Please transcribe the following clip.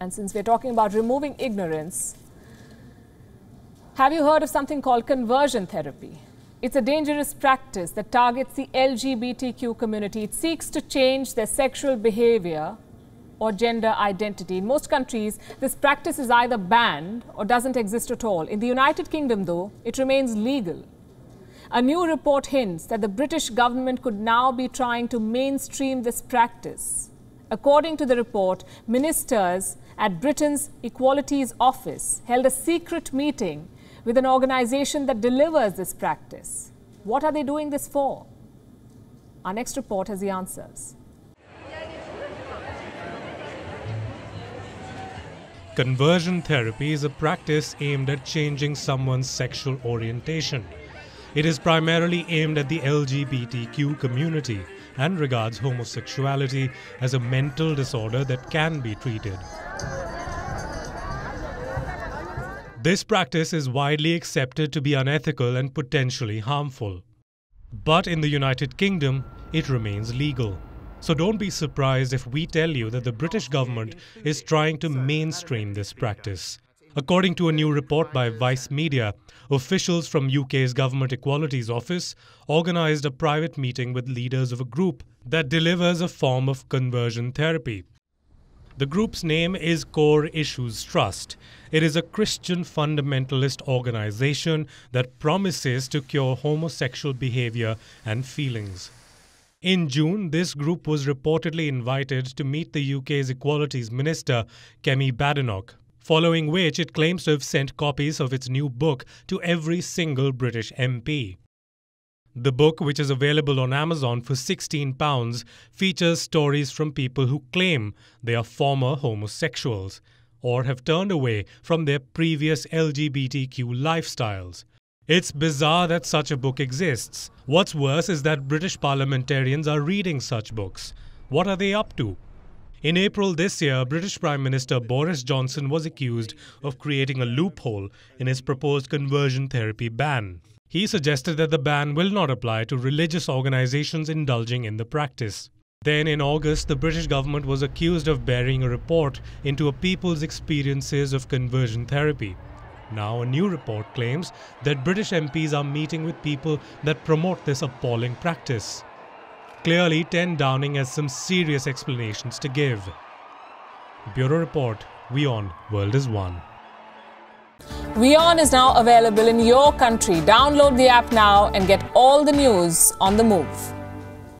And since we're talking about removing ignorance, have you heard of something called conversion therapy? It's a dangerous practice that targets the LGBTQ community. It seeks to change their sexual behavior or gender identity. In most countries, this practice is either banned or doesn't exist at all. In the United Kingdom, though, it remains legal. A new report hints that the British government could now be trying to mainstream this practice. According to the report, ministers at Britain's Equalities Office held a secret meeting with an organization that delivers this practice. What are they doing this for? Our next report has the answers. Conversion therapy is a practice aimed at changing someone's sexual orientation. It is primarily aimed at the LGBTQ community and regards homosexuality as a mental disorder that can be treated. This practice is widely accepted to be unethical and potentially harmful. But in the United Kingdom, it remains legal. So don't be surprised if we tell you that the British government is trying to mainstream this practice. According to a new report by Vice Media, officials from UK's Government Equalities Office organized a private meeting with leaders of a group that delivers a form of conversion therapy. The group's name is Core Issues Trust. It is a Christian fundamentalist organization that promises to cure homosexual behavior and feelings. In June, this group was reportedly invited to meet the UK's Equalities Minister, Kemi Badenoch following which it claims to have sent copies of its new book to every single British MP. The book, which is available on Amazon for £16, features stories from people who claim they are former homosexuals or have turned away from their previous LGBTQ lifestyles. It's bizarre that such a book exists. What's worse is that British parliamentarians are reading such books. What are they up to? In April this year, British Prime Minister Boris Johnson was accused of creating a loophole in his proposed conversion therapy ban. He suggested that the ban will not apply to religious organizations indulging in the practice. Then in August, the British government was accused of burying a report into a people's experiences of conversion therapy. Now a new report claims that British MPs are meeting with people that promote this appalling practice. Clearly, 10 Downing has some serious explanations to give. Bureau Report, We On, World is One. We On is now available in your country. Download the app now and get all the news on the move.